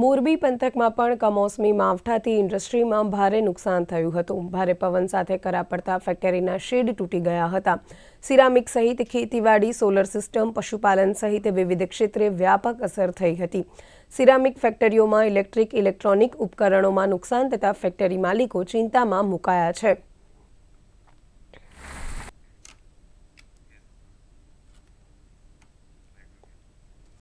મોરબી પંતકમાં પણ કમોસમી માવઠાથી ઇન્ડસ્ટ્રીમાં ભારે નુકસાન થયું હતું ભારે પવન સાથે કરા પડતા ફેક્ટરીના શેડ તૂટી ગયા હતા સિરામિક સહિત ખેતીવાડી સોલર સિસ્ટમ પશુપાલન સહિત વિવિધ ક્ષેત્રે વ્યાપક અસર થઈ હતી સિરામિક ફેક્ટરીઓમાં ઇલેક્ટ્રિક ઇલેક્ટ્રોનિક ઉપકરણોમાં નુકસાન તથા ફેક્ટરી માલિકો ચિંતામાં મુકાયા છે